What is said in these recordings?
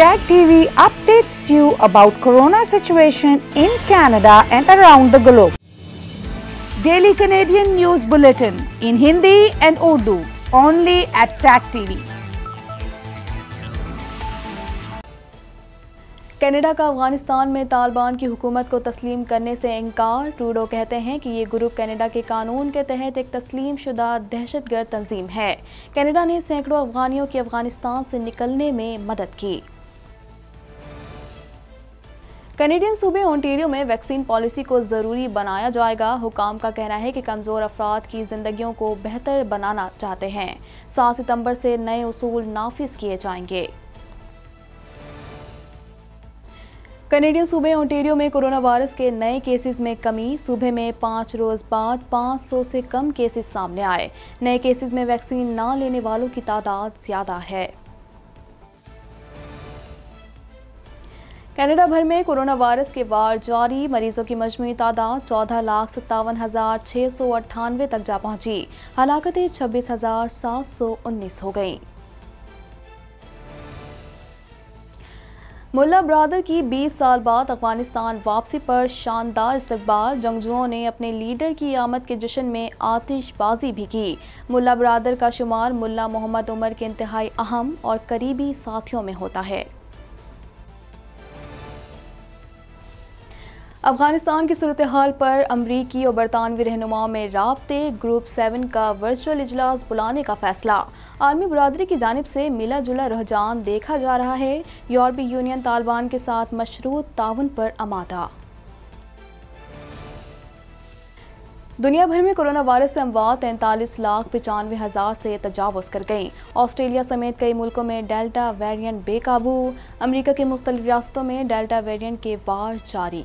Tag TV updates you about corona situation in Canada and around the globe. Daily Canadian News Bulletin in Hindi and Urdu only at Tag TV. Canada का अफगानिस्तान में तालिबान की हुकूमत को तस्लीम करने से इनकार ट्रूडो कहते हैं कि ये ग्रुप कनाडा के कानून के तहत एक तस्लीम शुदा दहशतगर्द तंजीम है कनाडा ने सैकड़ों अफगानियों की अफगानिस्तान से निकलने में मदद की कनेडियन सूबे ओंटेरियो में वैक्सीन पॉलिसी को ज़रूरी बनाया जाएगा हुकाम का कहना है कि कमज़ोर अफराद की जिंदगियों को बेहतर बनाना चाहते हैं सात सितंबर से नए उसूल नाफिज किए जाएंगे कनेडियन सूबे ओंटेरियो में कोरोना वायरस के नए केसेस में कमी सूबे में पाँच रोज़ बाद 500 से कम केसेस सामने आए नए केसेस में वैक्सीन ना लेने वालों की तादाद ज़्यादा है कनाडा भर में कोरोना वायरस के वार जारी मरीजों की मजमू तादाद चौदह लाख सत्तावन हजार छः सौ अट्ठानवे तक जा पहुंची हलाकतें छब्बीस हजार सात सौ उन्नीस हो गई मुल्ला ब्रादर की 20 साल बाद अफगानिस्तान वापसी पर शानदार इस्तबाल जंगजुओं ने अपने लीडर की आमद के जश्न में आतिशबाजी भी की मुल्ला ब्रादर का शुमार मुल्ला मोहम्मद उमर के इंतहाई अहम और करीबी साथियों में होता है अफगानिस्तान की सूरत हाल पर अमरीकी और बरतानवी रहनुमाओं में रबते ग्रुप सेवन का वर्चुअल इजलास बुलाने का फैसला आलमी बरदरी की जानब से मिला जुला रुझान देखा जा रहा है यूरोपी यूनियन तालिबान के साथ मशरूत तावन पर आमादा दुनिया भर में कोरोना वायरस से अमवात तैंतालीस लाख पचानवे हज़ार से तजावज़ कर गई ऑस्ट्रेलिया समेत कई मुल्कों में डेल्टा वेरिएंट बेकाबू अमेरिका के मुख्तलिफ रियासतों में डेल्टा वेरिएंट के वार जारी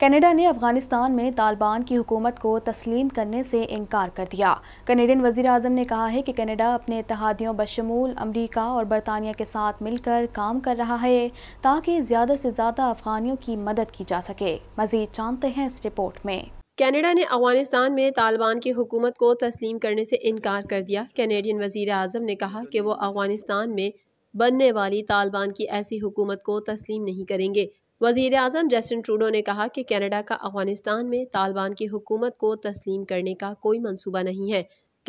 कनाडा ने अफगानिस्तान में तालिबान की हुकूमत को तस्लीम करने से इनकार कर दिया कनेडियन वजी अजम ने कहा है कि कनाडा अपने इतिहादियों बशमूल अमरीका और बरतानिया के साथ मिलकर काम कर रहा है ताकि ज़्यादा से ज़्यादा अफगानियों की मदद की जा सके मजीद जानते हैं इस रिपोर्ट में कनाडा ने अफगानिस्तान में तालिबान की हुकूमत को तस्लीम करने से इनकार कर दिया कैनेडियन वजीर अजम ने कहा कि वो अफगानिस्तान में बनने वाली तालिबान की ऐसी हुकूमत को तस्लीम नहीं करेंगे वजीर अजम जस्टिन ट्रूडो ने कहा कि कैनेडा का अफगानिस्तान में तालिबान की हुकूमत को तस्लीम करने का कोई मनसूबा नहीं है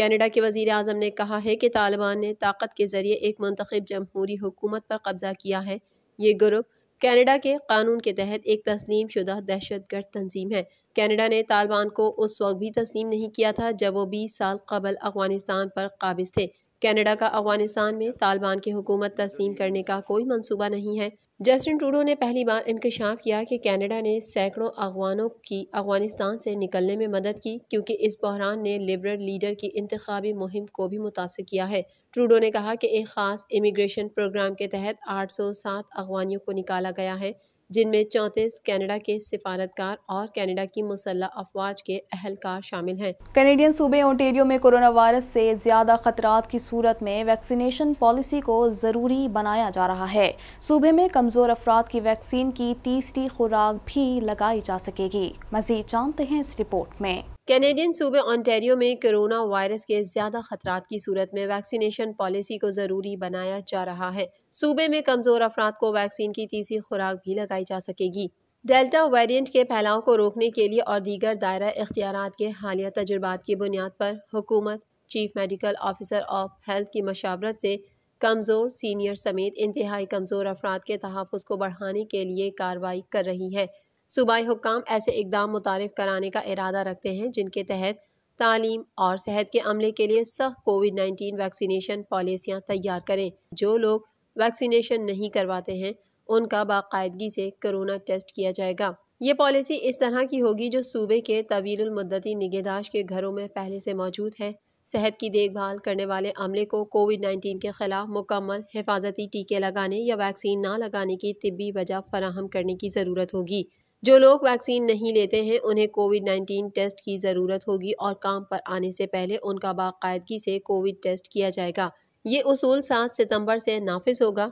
कैनेडा के वजीर अजम ने कहा है कि तालिबान ने ताकत के ज़रिए एक मंतखब जमहूरी हुकूमत पर कब्ज़ा किया है ये ग्रुप कैनेडा के कानून के तहत एक तस्लीम शुदा दहशत गर्द तंजीम है कैनेडा ने तालिबान को उस वक्त भी तस्लीम नहीं किया था जब वो बीस साल कबल अफगानिस्तान पर काबिज थे कैनेडा का अफगानिस्तान में तालिबान की हुकूमत तस्लीम करने का कोई मनसूबा नहीं है जस्टिन ट्रूडो ने पहली बार इंकशाफ किया कि कनाडा ने सैकड़ों अफगानों की अफगानिस्तान से निकलने में मदद की क्योंकि इस बहरान ने लिबरल लीडर की इंतबी मुहिम को भी मुतासर किया है ट्रूडो ने कहा कि एक ख़ास इमिग्रेशन प्रोग्राम के तहत 807 अफगानियों को निकाला गया है जिनमें चौंतीस कनाडा के सिफारतकार और कनाडा की मुसल्ह अफवाज के अहलकार शामिल हैं कनेडियन सूबे ओंटेरियो में कोरोना वायरस से ज़्यादा खतरा की सूरत में वैक्सीनेशन पॉलिसी को ज़रूरी बनाया जा रहा है सूबे में कमज़ोर अफराद की वैक्सीन की तीसरी खुराक भी लगाई जा सकेगी मजीद जानते हैं इस रिपोर्ट में कैनेडियन सूबे ऑन्टेरियो में कोरोना वायरस के ज़्यादा खतरात की सूरत में वैक्सीनेशन पॉलिसी को ज़रूरी बनाया जा रहा है सूबे में कमज़ोर अफराद को वैक्सीन की तीसरी खुराक भी लगाई जा सकेगी डेल्टा वेरिएंट के फैलाव को रोकने के लिए और दीगर दायरा इख्तियार के हालिया तजुर्बा की बुनियाद पर हुकूमत chief medical officer of health की मशावरत से कमज़ोर सीनियर समेत इंतहाई कमज़ोर अफराद के तहफ़ को बढ़ाने के लिए कार्रवाई कर रही है सूबाई हुकाम ऐसे इकदाम मुतारफ़ कराने का इरादा रखते हैं जिनके तहत तालीम और सेहत के अमले के लिए सख्त कोविड नाइन्टीन वैक्सीनेशन पॉलिसियाँ तैयार करें जो लोग वैक्सीनेशन नहीं करवाते हैं उनका बाकायदगी से कोरोना टेस्ट किया जाएगा ये पॉलिसी इस तरह की होगी जो सूबे के तवील निगहदाश के घरों में पहले से मौजूद है सेहत की देखभाल करने वाले अमले को कोविड नाइन्टीन के खिलाफ मुकम्मल हिफाजती टीके लगाने या वैक्सीन ना लगाने की तिबी वजह फराहम करने की ज़रूरत होगी जो लोग वैक्सीन नहीं लेते हैं उन्हें कोविड नाइन्टीन टेस्ट की ज़रूरत होगी और काम पर आने से पहले उनका बाकायदगी से कोविड टेस्ट किया जाएगा ये उसूल सात सितंबर से नाफिज होगा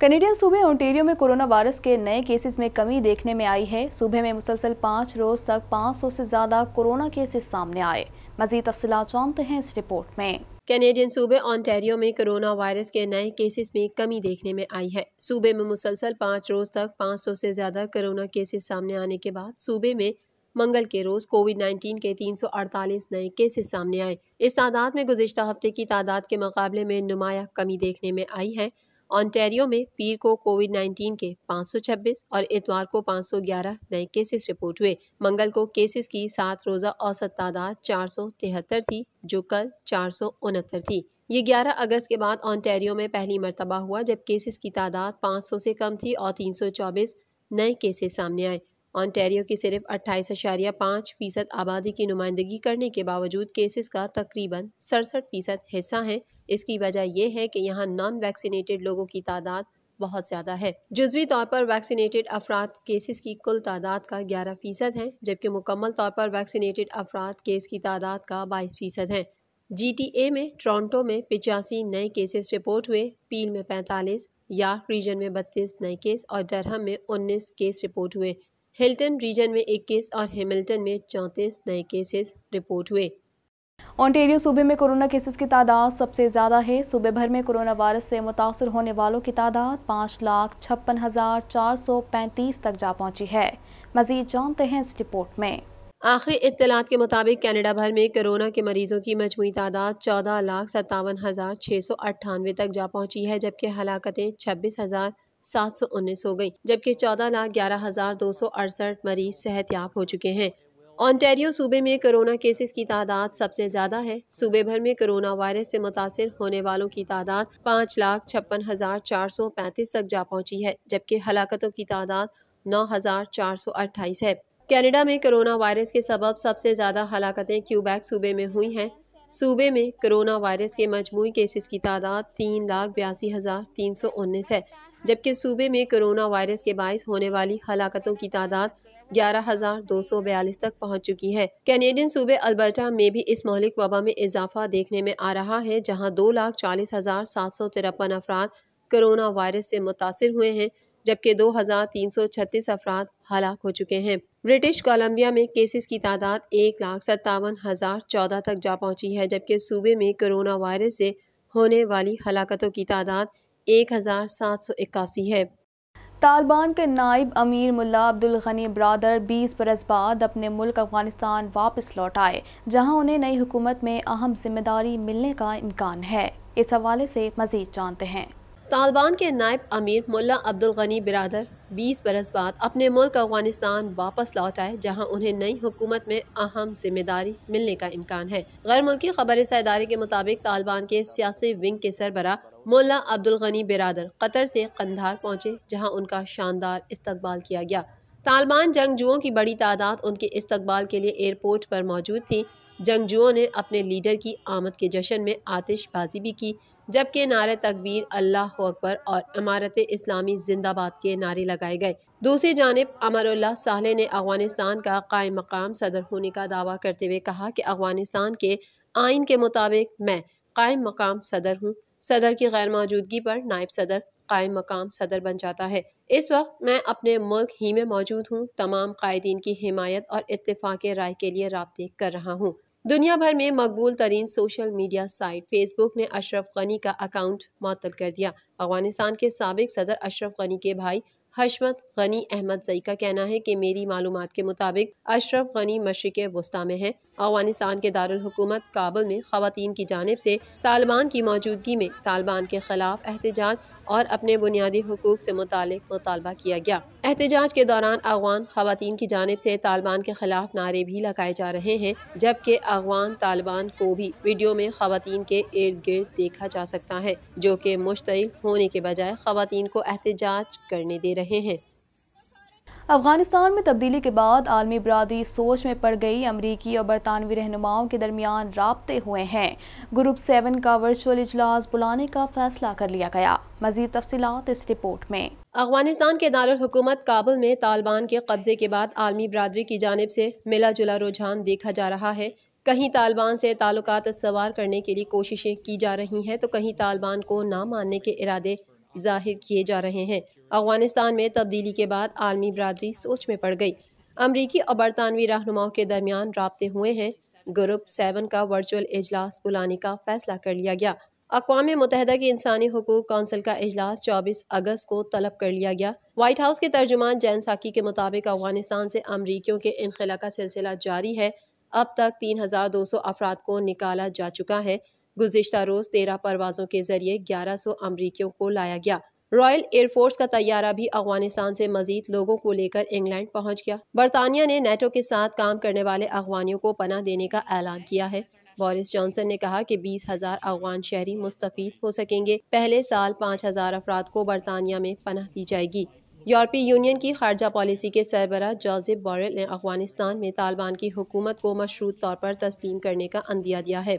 कनेडियन सूबे ओंटेरियो में कोरोना वायरस के नए केसेस में कमी देखने में आई है सूबे में मुसलसल पाँच रोज तक 500 से ज़्यादा कोरोना केसेस सामने आए मजीद तफसला जानते हैं इस रिपोर्ट में कैनेडियन सूबे ऑन्टेरियो में कोरोना वायरस के नए केसेस में कमी देखने में आई है सूबे में मुसलसल पाँच रोज़ तक 500 से ज़्यादा कोरोना केसेस सामने आने के बाद सूबे में मंगल के रोज़ कोविड 19 के 348 नए केसेस सामने आए इस तादाद में गुजशत हफ्ते की तादाद के मुकाबले में नुमाया कमी देखने में आई है ऑन्टेरियो में पीर को कोविड 19 के 526 और इतवार को 511 नए केसेस रिपोर्ट हुए मंगल को केसेस की सात रोज़ा औसत तादाद चार थी जो कल चार थी ये 11 अगस्त के बाद ऑन्टेरियो में पहली मरतबा हुआ जब केसेस की तादाद 500 से कम थी और 324 नए केसेस सामने आए ऑन्टेरियो की सिर्फ अट्ठाईस अशारिया पाँच फीसद आबादी की नुमाइंदगी करने के बावजूद केसेस का तकरीबन सड़सठ फीसद हिस्सा है इसकी वजह यह है कि यहाँ नॉन वैक्सीनेटेड लोगों की तादाद बहुत ज़्यादा है जजवी तौर पर वैक्सीनेटेड अफराद केसेस की कुल तादाद का ग्यारह फ़ीसद है जबकि मुकम्मल तौर पर वैक्सीनेटेड अफराद केस की तादाद का बाईस फ़ीसद है जी टी ए में टोरंटो में पिचासी नए केसेस रिपोर्ट हुए पील में पैंतालीस या रीजन में बत्तीस नए केस और डरहम में उन्नीस केस रिपोर्ट हुए हिल्टन रीजन में एक केस और हेमिल्टन में चौंतीस नए केसेस रिपोर्ट हुए ओंटेरियो सूबे में कोरोना केसेस की तादाद सबसे ज़्यादा है सूबे भर में कोरोना वायरस से मुतासर होने वालों की तादाद पाँच लाख छप्पन हज़ार चार सौ पैंतीस तक जा पहुंची है मजीद जानते हैं इस रिपोर्ट में आखिरी इतलात के मुताबिक कनाडा भर में कोरोना के मरीजों की मजमू तादाद चौदह लाख सत्तावन हज़ार छः सौ अट्ठानवे तक जा पहुंची है जबकि हलाकतें छब्बीस हज़ार सात सौ उन्नीस हो गई जबकि चौदह लाख ग्यारह हज़ार दो सौ अड़सठ मरीज सेहत याब हो चुके हैं ऑन्टेरियो सूबे में कोरोना केसेस की तादाद सबसे ज़्यादा है सूबे भर में कोरोना वायरस से मुतासर होने वालों की तादाद पाँच लाख छप्पन हज़ार चार सौ पैंतीस तक जा पहुंची है जबकि हलाकतों की तादाद नौ हज़ार चार सौ अट्ठाईस है कनाडा में कोरोना वायरस के सबब सबसे ज़्यादा हलाकतें क्यूबैक सूबे में हुई हैं सूबे में कोरोना वायरस के मजमू केसेस की तादाद तीन लाख बयासी हज़ार तीन सौ उन्नीस है जबकि सूबे में कोरोना वायरस के बायस होने वाली हलाकतों की तादाद ग्यारह हजार दो सौ बयालीस तक पहुंच चुकी है कैनेडियन सूबे अल्बर्टा में भी इस मौलिक वबा में इजाफा देखने में आ रहा है जहां दो लाख चालीस हजार सात सौ तिरपन अफराद कोरोना वायरस से मुतासर हुए हैं जबकि दो हजार तीन सौ छत्तीस अफराद हलाक हो चुके हैं ब्रिटिश कोलंबिया में केसेस की तादाद एक लाख सत्तावन हज़ार चौदह तक जा पहुंची है जबकि सूबे में कोरोना वायरस से होने वाली हलाकतों की तादाद एक हज़ार सात सौ इक्यासी है तालिबान के नायब अमीर मुल्ला अब्दुल गनी ब्रादर 20 बरस बाद अपने मुल्क अफगानिस्तान वापस लौट आए जहां उन्हें नई हुकूमत में अहम जिम्मेदारी मिलने का इम्कान है इस हवाले से मजीद जानते हैं तालिबान के नायब अमीर मुल्ला अब्दुल गनी बिरादर 20 बरस बाद अपने मुल्क अफगानिस्तान वापस लौट आए जहां उन्हें नई हुकूमत में अहम जिम्मेदारी मिलने का इम्कान है गैर मुल्की खबर इदारे के मुताबिक तालिबान के सियासी विंग के सरबरा मौला अब्दुल गनी बिरादर कतर से कंधार पहुँचे जहाँ उनका शानदार इस्तबाल किया गया तालिबान जंगजुओं की बड़ी तादाद उनके इस्तबाल के लिए एयरपोर्ट पर मौजूद थी जंगजुओं ने अपने लीडर की आमद के जश्न में आतिशबाजी भी की जबकि नारे तकबीर अल्लाह अकबर और इमारत इस्लामी जिंदाबाद के नारे लगाए गए दूसरी जानब अमरुल्ला साहले ने अफगानिस्तान का कायम मकाम सदर होने का दावा करते हुए कहा कि अफगानिस्तान के आइन के मुताबिक मैं कायम मकाम सदर हूँ सदर की गैर मौजूदगी पर नायब सदर कायम मकाम सदर बन जाता है इस वक्त मैं अपने मुल्क ही में मौजूद हूँ तमाम कायदीन की हिमायत और इतफाक़ राय के लिए रबते कर रहा हूँ दुनिया भर में मकबूल तरीन सोशल मीडिया साइट फेसबुक ने अशरफ गनी का अकाउंट मअतल कर दिया अफगानिस्तान के सबक सदर अशरफ गनी के भाई हशमत गनी अहमद जई का कहना है कि मेरी मालूम के मुताबिक अशरफ गनी मशरक वस्ता में है अफगानिस्तान के दारकूमत काबुल में खातन की जानब से तालिबान की मौजूदगी में तालिबान के खिलाफ एहतजाज और अपने बुनियादी हकूक़ से मुतल मुतालबा किया गया एहतजाज के दौरान अगवान खातन की जानब से तालिबान के खिलाफ नारे भी लगाए जा रहे हैं जबकि अगवान तालिबान को भी वीडियो में खातन के इर्द गिर्द देखा जा सकता है जो कि मुश्तिल होने के बजाय खातन को एहतजाज करने दे रहे हैं अफगानिस्तान में तब्दीली के बाद आलमी बरदरी सोच में पड़ गई अमरीकी और बरतानवी रहनुमाओं के दरमियान रबते हुए हैं ग्रुप सेवन का वर्चुअल इजलास बुलाने का फैसला कर लिया गया मजीद तफसीत इस रिपोर्ट में अफगानिस्तान के दारकूमत काबुल में तालिबान के कब्जे के बाद आलमी बरदरी की जानब से मिला जुला रुझान देखा जा रहा है कहीं तालिबान से ताल्लुक इस्तवार करने के लिए कोशिशें की जा रही हैं तो कहीं तालिबान को ना मानने के इरादे जाहिर किए जा रहे हैं अफगानिस्तान में तब्दीली के बाद आलमी बरदरी सोच में पड़ गई अमरीकी और बरतानवी रहनुमाओं के दरमियान रबते हुए हैं ग्रुप सेवन का वर्चुअल अजलास बुलाने का फैसला कर लिया गया अकवा मुतहदा के इंसानी हकूक कौंसिल का अजलास चौबीस अगस्त को तलब कर लिया गया वाइट हाउस के तर्जुमान जैन साकी के मुताबिक अफगानिस्तान से अमरीकियों के इनखला का सिलसिला जारी है अब तक तीन हज़ार दो सौ अफराद को निकाला जा चुका है गुजशत रोज़ तेरह परवाज़ों के ज़रिए ग्यारह सौ अमरीकियों को लाया गया रॉयल एयरफोर्स का तैयारा भी अफगानिस्तान से मजीद लोगों को लेकर इंग्लैंड पहुंच गया बरतानिया ने नेटो के साथ काम करने वाले अफगानियों को पनाह देने का ऐलान किया है बोरिस जॉनसन ने कहा कि बीस हजार अफगान शहरी मुस्तफ हो सकेंगे पहले साल पाँच हजार अफराद को बरतानिया में पनाह दी जाएगी यूरोपीय यूनियन की खारजा पॉलिसी के सरबरा जोजिब बोरेल ने अफगानिस्तान में तालिबान की हुकूमत को मशरूत तौर पर तस्लीम करने का अंदिया दिया है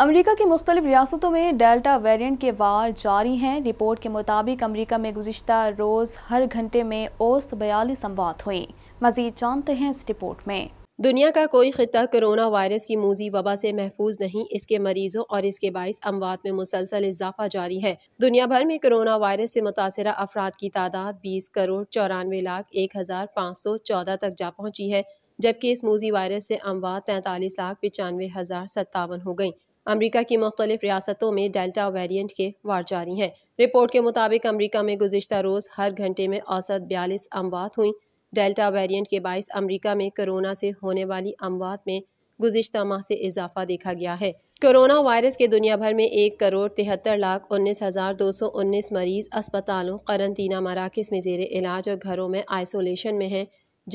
अमेरिका की मुख्तलिफ रियासतों में डेल्टा वेरिएंट के वार जारी हैं रिपोर्ट के मुताबिक अमेरिका में गुजशत रोज़ हर घंटे में औसत बयालीस अमवात हुई मजीद जानते हैं इस रिपोर्ट में दुनिया का कोई खिता कोरोना वायरस की मूजी वबा से महफूज नहीं इसके मरीजों और इसके बायस अमवात में मुसलसल इजाफा जारी है दुनिया भर में कोरोना वायरस से मुतासर अफराद की तादाद बीस करोड़ चौरानवे लाख एक हज़ार पाँच सौ चौदह तक जा पहुँची है जबकि इस मूजी वायरस से अमवात तैंतालीस लाख पचानवे हज़ार सत्तावन हो गई अमरीका की मुख्तलिफ रियासतों में डेल्टा वेरियंट के वार जारी हैं रिपोर्ट के मुताबिक अमरीका में गुजशत रोज़ हर घंटे में औसत बयालीस अमवात हुई डेल्टा वेरियंट के बायस अमरीका में कोरोना से होने वाली अमवात में गुजशत माह से इजाफा देखा गया है कोरोना वायरस के दुनिया भर में एक करोड़ तिहत्तर लाख उन्नीस हज़ार दो सौ उन्नीस मरीज अस्पतालों करंतना मराकज़ में जेर इलाज और घरों में आइसोलेशन में हैं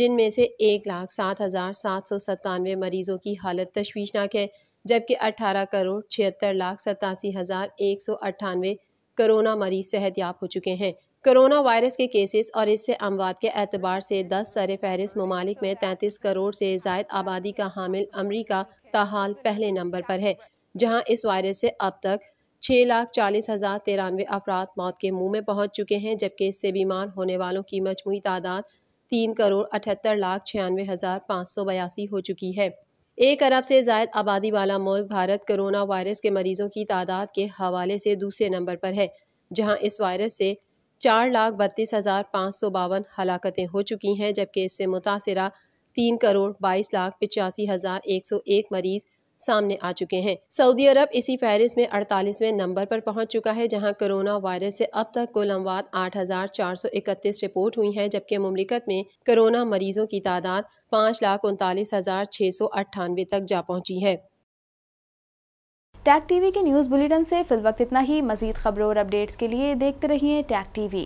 जिनमें से एक लाख सात हज़ार सात सौ सत्तानवे मरीज़ों की हालत तशवीशनाक है जबकि 18 करोड़ छिहत्तर लाख सतासी हज़ार एक सौ अट्ठानवे करोना मरीज सेहतियाब हो चुके हैं करोना वायरस के केसेस और इससे अमवात के अतबार से दस सर फहरिस्त ममालिक में तैंतीस करोड़ से जायद आबादी का हामिल अमरीका ताहाल पहले नंबर पर है जहाँ इस वायरस से अब तक छः लाख चालीस हज़ार तिरानवे अफराद मौत के मुंह में पहुंच चुके हैं जबकि इससे बीमार होने वालों की मजमू तादाद तीन करोड़ अठहत्तर लाख छियानवे हज़ार पाँच सौ बयासी हो चुकी है एक अरब से जायद आबादी वाला मुल्क भारत कोरोना वायरस के मरीजों की तादाद के हवाले से दूसरे नंबर पर है जहां इस वायरस से चार लाख बत्तीस हज़ार पाँच सौ बावन हलाकतें हो चुकी हैं जबकि इससे मुतासरा तीन करोड़ बाईस लाख पचासी हज़ार एक सौ एक मरीज़ सामने आ चुके हैं सऊदी अरब इसी फहरिस्त में अड़तालीसवें नंबर पर पहुंच चुका है जहां कोरोना वायरस से अब तक कुल अमवात आठ रिपोर्ट हुई है जबकि ममलिकत में कोरोना मरीजों की तादाद पाँच लाख उनतालीस हज़ार छह सौ अट्ठानवे तक जा पहुँची है टैक टीवी के न्यूज़ बुलेटिन से फिल वक्त इतना ही मजीद खबरों और अपडेट्स के लिए देखते रहिए टैक टीवी